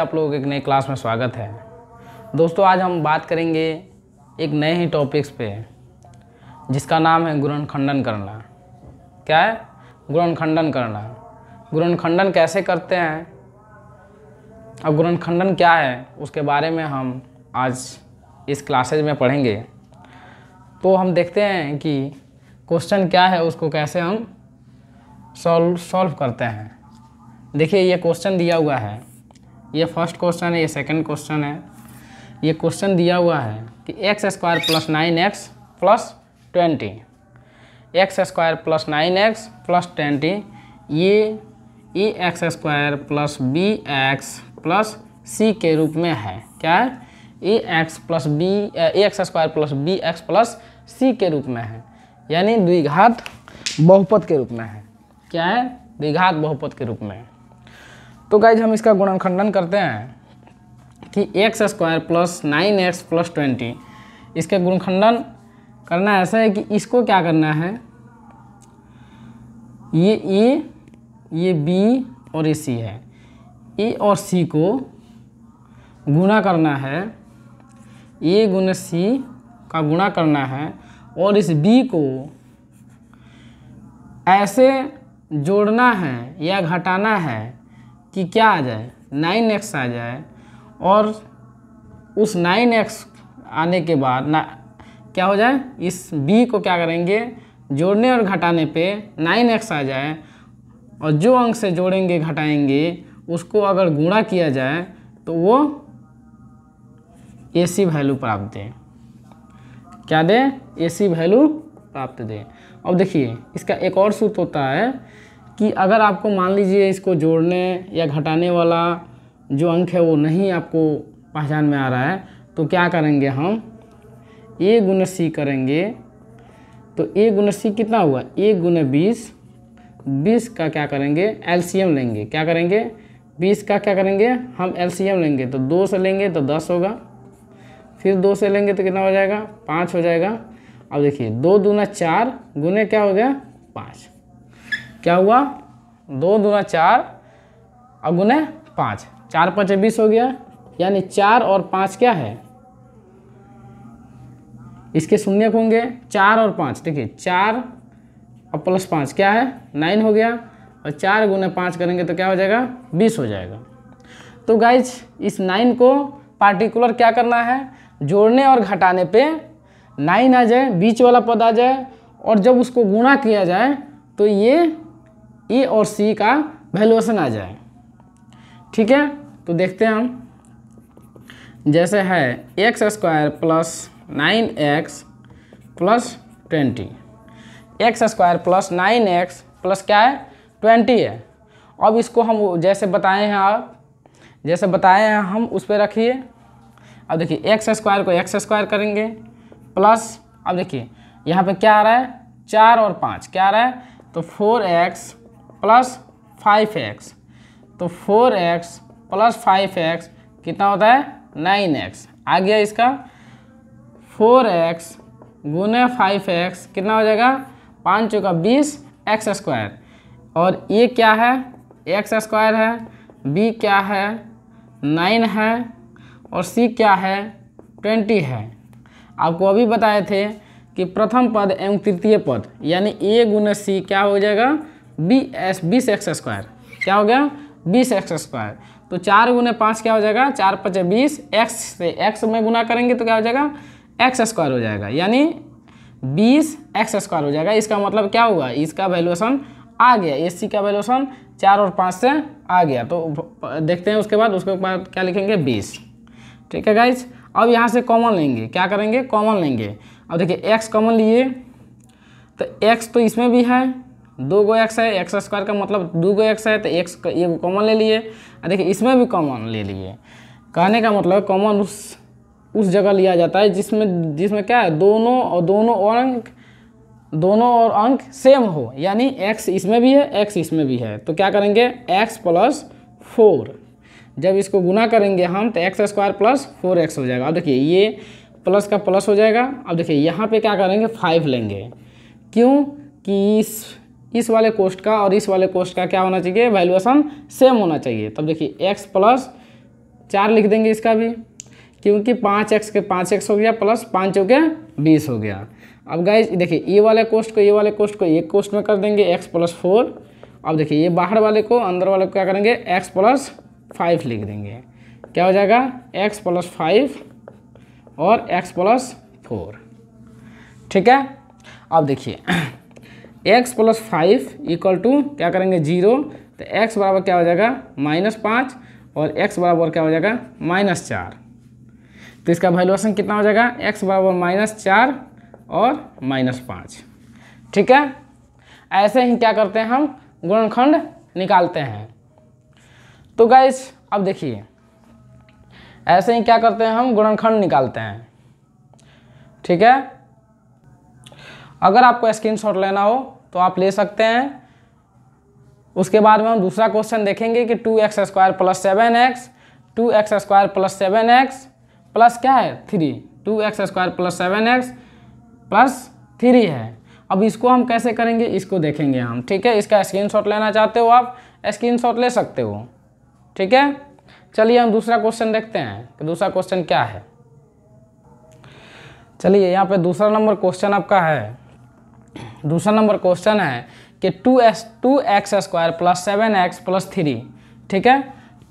आप लोगों के एक नए क्लास में स्वागत है दोस्तों आज हम बात करेंगे एक नए ही टॉपिक्स पे जिसका नाम है गुरन खंडन करना क्या है गुरन खंडन करना गुरन खंडन कैसे करते हैं अब गुरन खंडन क्या है उसके बारे में हम आज इस क्लासेज में पढ़ेंगे तो हम देखते हैं कि क्वेश्चन क्या है उसको कैसे हम सॉल्व सॉल्व करते हैं देखिए ये क्वेश्चन दिया हुआ है ये फर्स्ट क्वेश्चन है ये सेकंड क्वेश्चन है ये क्वेश्चन दिया हुआ है कि x square plus nine x plus twenty x square plus nine x plus twenty ये a x square plus b x plus c के रूप में है क्या है a x plus b x square plus b x plus c के रूप में है यानी द्विघात बहुपद के रूप में है क्या है द्विघात बहुपद के रूप में है तो गाइज हम इसका खंडन करते हैं कि x square plus nine x plus twenty इसका खंडन करना ऐसा है कि इसको क्या करना है ये ए ये बी और ये सी है ए और सी को गुणा करना है ए गुण सी का गुणा करना है और इस बी को ऐसे जोड़ना है या घटाना है कि क्या आ जाए नाइन एक्स आ जाए और उस नाइन एक्स आने के बाद ना क्या हो जाए इस बी को क्या करेंगे जोड़ने और घटाने पे नाइन एक्स आ जाए और जो अंक से जोड़ेंगे घटाएंगे उसको अगर गुणा किया जाए तो वो ए सी वैल्यू प्राप्त दें क्या दें ए सी वैल्यू प्राप्त दें अब देखिए इसका एक और सूत्र होता है कि अगर आपको मान लीजिए इसको जोड़ने या घटाने वाला जो अंक है वो नहीं आपको पहचान में आ रहा है तो क्या करेंगे हम ए गुण सी करेंगे तो ए गुण सी कितना हुआ ए गुना बीस बीस का क्या करेंगे एलसीएम लेंगे क्या करेंगे बीस का क्या करेंगे हम एलसीएम लेंगे तो दो से लेंगे तो दस होगा फिर दो से लेंगे तो कितना हो जाएगा पाँच हो जाएगा अब देखिए दो दूना चार गुने क्या हो गया पाँच क्या हुआ दो दूना चार अगुने पाँच चार पाँच बीस हो गया यानी चार और पाँच क्या है इसके शून्य होंगे चार और पाँच देखिए चार और प्लस पाँच क्या है नाइन हो गया और चार गुना पाँच करेंगे तो क्या हो जाएगा बीस हो जाएगा तो गाइज इस नाइन को पार्टिकुलर क्या करना है जोड़ने और घटाने पे नाइन आ जाए बीच वाला पद आ जाए और जब उसको गुणा किया जाए तो ये ए और सी का वैल्यूएशन आ जाए ठीक है तो देखते हैं हम जैसे है x square plus nine x plus twenty x square plus nine x plus क्या है ट्वेंटी है अब इसको हम जैसे बताए हैं आप जैसे बताए हैं हम उस पर रखिए अब देखिए एक्स स्क्वायर को एक्स स्क्वायर करेंगे प्लस अब देखिए यहाँ पे क्या आ रहा है चार और पाँच क्या आ रहा है तो four x plus five x तो four x plus five x कितना होता है नाइन एक्स आ गया इसका फोर एक्स गुने फाइव एक्स कितना हो जाएगा पाँच चौका बीस एक्स स्क्वायर और ये क्या है एक्स स्क्वायर है बी क्या है नाइन है और सी क्या है ट्वेंटी है आपको अभी बताए थे कि प्रथम पद एवं तृतीय पद यानी ए गुना सी क्या हो जाएगा बी एस बीस एक्स स्क्वायर क्या हो गया बीस एक्स स्क्वायर तो चार गुने पाँच क्या हो जाएगा चार पच बीस एक्स से एक्स में गुना करेंगे तो क्या हो जाएगा एक्स स्क्वायर हो जाएगा यानी बीस एक्स स्क्वायर हो जाएगा इसका मतलब क्या हुआ इसका वैल्यूएसन आ गया ए का वैल्यूएसन चार और पाँच से आ गया तो देखते हैं उसके बाद उसके बाद क्या लिखेंगे बीस ठीक है गाइज अब यहाँ से कॉमन लेंगे क्या करेंगे कॉमन लेंगे अब देखिए एक्स कॉमन लिए तो एक्स तो इसमें भी है दो गो एक्स है एक्स स्क्वायर का मतलब दो गो एक्स है तो एक्स ये कॉमन ले लिए देखिए इसमें भी कॉमन ले लिए कहने का मतलब कॉमन उस उस जगह लिया जाता है जिसमें जिसमें क्या है दोनों और दोनों और अंक दोनों और अंक सेम हो यानी x इसमें भी है x इसमें भी है तो क्या करेंगे x प्लस फोर जब इसको गुना करेंगे हम तो x square plus four x हो जाएगा अब देखिए ये प्लस का प्लस हो जाएगा अब देखिए यहाँ पे क्या करेंगे फाइव लेंगे क्यों कि इस इस वाले कोस्ट का और इस वाले कोस्ट का क्या होना चाहिए वैल्यूएसन सेम होना चाहिए तब देखिए एक्स प्लस चार लिख देंगे इसका भी क्योंकि पाँच एक्स के पाँच एक्स हो गया प्लस पाँच हो गया बीस हो गया अब गाइज देखिए ये वाले कोस्ट को ये वाले कोस्ट को एक कोस्ट में कर देंगे एक्स प्लस फोर अब देखिए ये बाहर वाले को अंदर वाले को क्या करेंगे एक्स प्लस फाइव लिख देंगे क्या हो जाएगा एक्स प्लस फाइव और एक्स प्लस फोर ठीक है अब देखिए x plus five equal to क्या करेंगे जीरो तो एक्स बराबर क्या हो जाएगा माइनस पाँच और एक्स बराबर क्या हो जाएगा माइनस चार तो इसका वैल्यूएशन कितना हो जाएगा एक्स बराबर माइनस चार और माइनस पाँच ठीक है ऐसे ही क्या करते हैं हम गुणनखंड निकालते हैं तो गैस अब देखिए ऐसे ही क्या करते हैं हम गुणनखंड निकालते हैं ठीक है अगर आपको स्क्रीनशॉट लेना हो तो आप ले सकते हैं उसके बाद में हम दूसरा क्वेश्चन देखेंगे कि two x square plus seven x two x square plus seven x plus क्या है three two x square plus seven x plus three है अब इसको हम कैसे करेंगे इसको देखेंगे हम ठीक है इसका स्क्रीन लेना चाहते हो आप स्क्रीन ले सकते हो ठीक है चलिए हम दूसरा क्वेश्चन देखते हैं कि दूसरा क्वेश्चन क्या है चलिए यहाँ पे दूसरा नंबर क्वेश्चन आपका है दूसरा नंबर क्वेश्चन है कि टू एस two x square plus seven x plus three ठीक है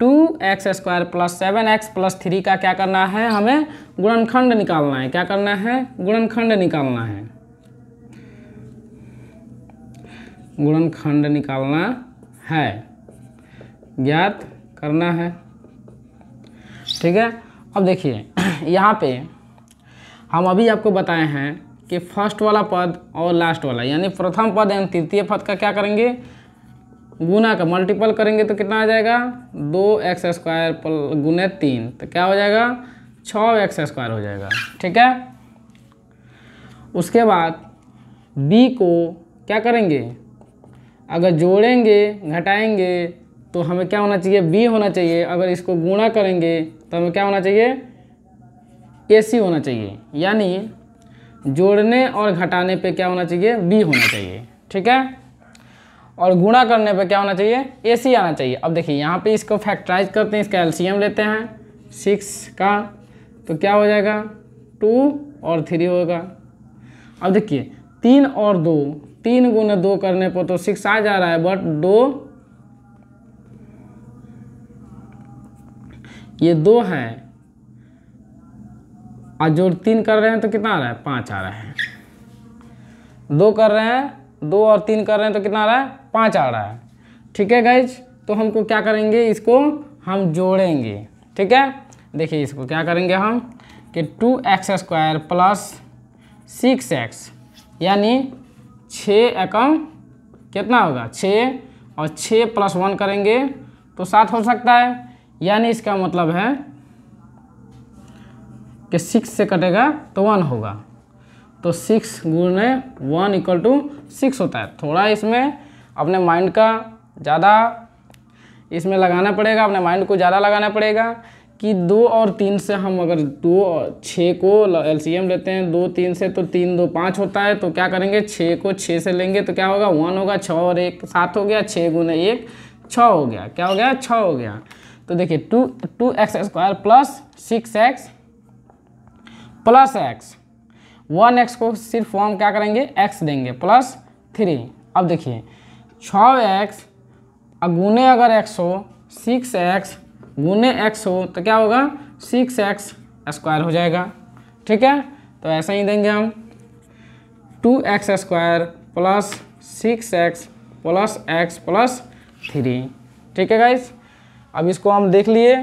two x square plus seven x plus three का क्या करना है हमें गुणनखंड निकालना है क्या करना है गुणनखंड निकालना है गुणनखंड निकालना है ज्ञात करना है ठीक है अब देखिए यहाँ पे हम अभी आपको बताए हैं कि फर्स्ट वाला पद और लास्ट वाला यानी प्रथम पद एवं तृतीय पद का क्या करेंगे गुना का मल्टीपल करेंगे तो कितना आ जाएगा दो एक्स स्क्वायर पल गुने तीन तो क्या हो जाएगा छः एक्स स्क्वायर हो जाएगा ठीक है उसके बाद बी को क्या करेंगे अगर जोड़ेंगे घटाएंगे तो हमें क्या होना चाहिए बी होना चाहिए अगर इसको गुणा करेंगे तो हमें क्या होना चाहिए ए सी होना चाहिए यानी जोड़ने और घटाने पे क्या होना चाहिए बी होना चाहिए ठीक है और गुणा करने पे क्या होना चाहिए ए सी आना चाहिए अब देखिए यहाँ पे इसको फैक्टराइज करते हैं इसका एलसीएम लेते हैं सिक्स का तो क्या हो जाएगा टू और थ्री होगा अब देखिए तीन और दो तीन गुण दो करने पर तो सिक्स आ जा रहा है बट दो ये दो हैं और जोड़ तीन कर रहे हैं तो कितना आ रहा है पाँच आ रहा है दो कर रहे हैं दो और तीन कर रहे हैं तो कितना आ रहा है पाँच आ रहा है ठीक है गाइज तो हमको क्या करेंगे इसको हम जोड़ेंगे ठीक है देखिए इसको क्या करेंगे हम कि two x square plus six x यानी छः एकम कितना होगा छः और छः प्लस वन करेंगे तो सात हो सकता है यानी इसका मतलब है कि सिक्स से कटेगा तो वन होगा तो सिक्स गुणे वन इक्वल टू सिक्स होता है थोड़ा इसमें अपने माइंड का ज़्यादा इसमें लगाना पड़ेगा अपने माइंड को ज़्यादा लगाना पड़ेगा कि दो और तीन से हम अगर दो और छः को एल लेते हैं दो तीन से तो तीन दो पाँच होता है तो क्या करेंगे छः को छः से लेंगे तो क्या होगा वन होगा छः और एक सात हो गया छः गुण एक छः हो गया क्या हो गया छः हो गया तो देखिए two two x square plus six x plus x one x को सिर्फ हम क्या करेंगे एक्स देंगे प्लस थ्री अब देखिए छ एक्स गुने अगर एक्स हो सिक्स एक्स गुने एक्स हो तो क्या होगा सिक्स एक्स स्क्वायर हो जाएगा ठीक है तो ऐसा ही देंगे हम two x square plus six x plus x plus three ठीक है गाइस अब इसको हम देख लिए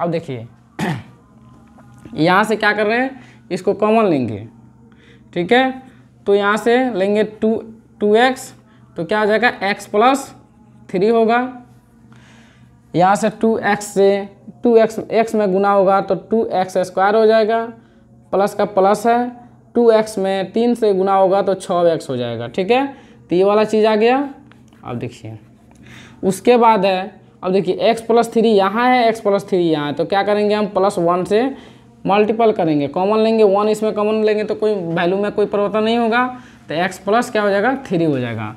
अब देखिए यहाँ से क्या कर रहे हैं इसको कॉमन लेंगे ठीक है तो यहाँ से लेंगे टू टू एक्स तो क्या हो जाएगा एक्स प्लस थ्री होगा यहाँ से टू एक्स से टू एक्स एक्स में गुना होगा तो टू एक्स स्क्वायर हो जाएगा प्लस का प्लस है टू एक्स में तीन से गुना होगा तो छः एक्स हो जाएगा ठीक है तो ये वाला चीज़ आ गया अब देखिए उसके बाद है अब देखिए x प्लस थ्री यहाँ है x प्लस थ्री यहाँ है तो क्या करेंगे हम प्लस वन से मल्टीपल करेंगे कॉमन लेंगे वन इसमें कॉमन लेंगे तो कोई वैल्यू में कोई परिवर्तन नहीं होगा तो एक्स प्लस क्या हो जाएगा थ्री हो जाएगा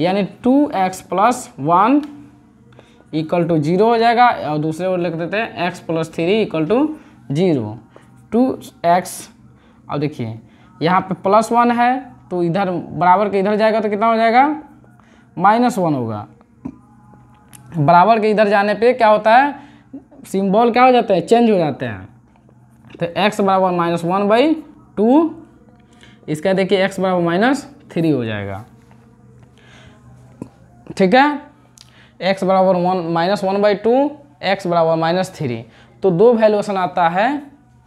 यानी two x plus one equal to zero हो जाएगा और दूसरे ओर लिख देते हैं x plus three equal to zero two x और देखिए यहाँ पे प्लस वन है तो इधर बराबर के इधर जाएगा तो कितना हो जाएगा माइनस वन होगा बराबर के इधर जाने पे क्या होता है सिंबल क्या हो जाते हैं चेंज हो जाते हैं तो x बराबर माइनस वन बाई टू इसका देखिए x बराबर माइनस थ्री हो जाएगा ठीक है x बराबर one minus one by two x बराबर माइनस थ्री तो दो वैल्यूएशन आता है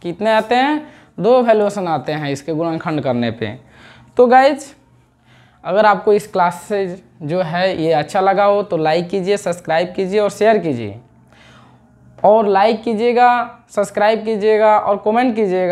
कितने आते हैं दो वैल्यूएशन आते हैं इसके गुणनखंड करने पे तो गाइज अगर आपको इस क्लास से जो है ये अच्छा लगा हो तो लाइक कीजिए सब्सक्राइब कीजिए और शेयर कीजिए और लाइक कीजिएगा सब्सक्राइब कीजिएगा और कमेंट कीजिएगा